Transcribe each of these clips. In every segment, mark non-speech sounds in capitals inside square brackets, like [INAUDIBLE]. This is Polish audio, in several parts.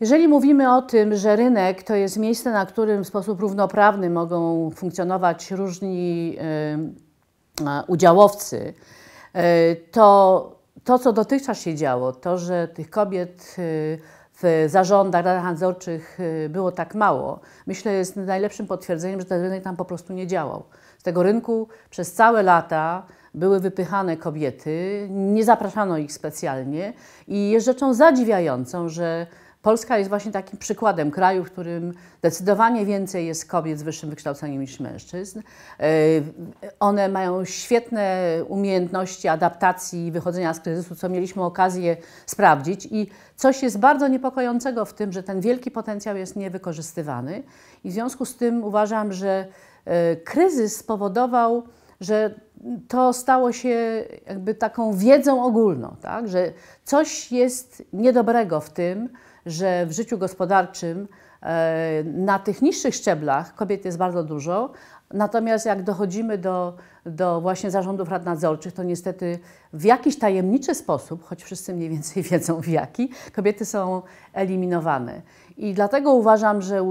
Jeżeli mówimy o tym, że rynek to jest miejsce, na którym w sposób równoprawny mogą funkcjonować różni udziałowcy, e, to to, co dotychczas się działo, to, że tych kobiet y, w zarządach, radach nadzorczych y, było tak mało, myślę, jest najlepszym potwierdzeniem, że ten rynek tam po prostu nie działał. Z tego rynku przez całe lata były wypychane kobiety, nie zapraszano ich specjalnie i jest rzeczą zadziwiającą, że Polska jest właśnie takim przykładem kraju, w którym zdecydowanie więcej jest kobiet z wyższym wykształceniem niż mężczyzn. E, one mają świetne umiejętności adaptacji i wychodzenia z kryzysu, co mieliśmy okazję sprawdzić. I coś jest bardzo niepokojącego w tym, że ten wielki potencjał jest niewykorzystywany. I w związku z tym uważam, że e, kryzys spowodował, że to stało się jakby taką wiedzą ogólną, tak? że coś jest niedobrego w tym, że w życiu gospodarczym e, na tych niższych szczeblach kobiet jest bardzo dużo, natomiast jak dochodzimy do, do właśnie zarządów rad nadzorczych, to niestety w jakiś tajemniczy sposób, choć wszyscy mniej więcej [LAUGHS] wiedzą w jaki, kobiety są eliminowane. I dlatego uważam, że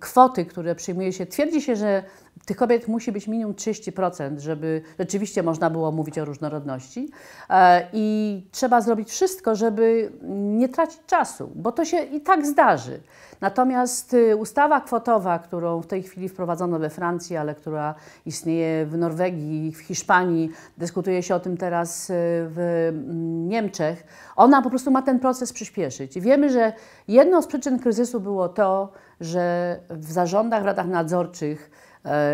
kwoty, które przyjmuje się, twierdzi się, że tych kobiet musi być minimum 30%, żeby rzeczywiście można było mówić o różnorodności. E, I trzeba zrobić wszystko, żeby nie tracić czasu, bo to się i tak zdarzy. Natomiast y, ustawa kwotowa, którą w tej chwili wprowadzono we Francji, ale która istnieje w Norwegii, w Hiszpanii, dyskutuje się o tym teraz y, w mm, Niemczech, ona po prostu ma ten proces przyspieszyć. Wiemy, że jedną z przyczyn kryzysu było to, że w zarządach, w radach nadzorczych, E,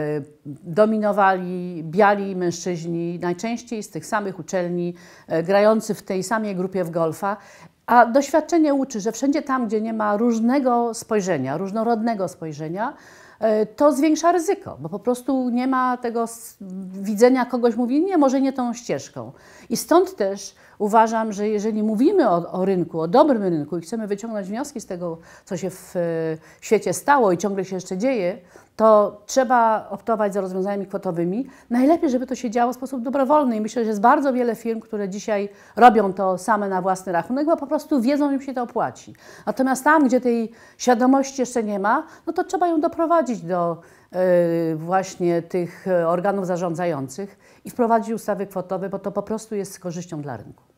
dominowali biali mężczyźni, najczęściej z tych samych uczelni, e, grający w tej samej grupie w golfa. A doświadczenie uczy, że wszędzie tam, gdzie nie ma różnego spojrzenia, różnorodnego spojrzenia, e, to zwiększa ryzyko, bo po prostu nie ma tego widzenia kogoś, mówi nie, może nie tą ścieżką. I stąd też uważam, że jeżeli mówimy o, o, rynku, o dobrym rynku i chcemy wyciągnąć wnioski z tego, co się w świecie stało i ciągle się jeszcze dzieje, to trzeba optować za rozwiązaniami kwotowymi. Najlepiej, żeby to się działo w sposób dobrowolny i myślę, że jest bardzo wiele firm, które dzisiaj robią to same na własny rachunek, bo po prostu wiedzą, że im się to opłaci. Natomiast tam, gdzie tej świadomości jeszcze nie ma, no to trzeba ją doprowadzić do Yy, właśnie tych e, organów zarządzających i wprowadzić ustawy kwotowe, bo to po prostu jest z korzyścią dla rynku.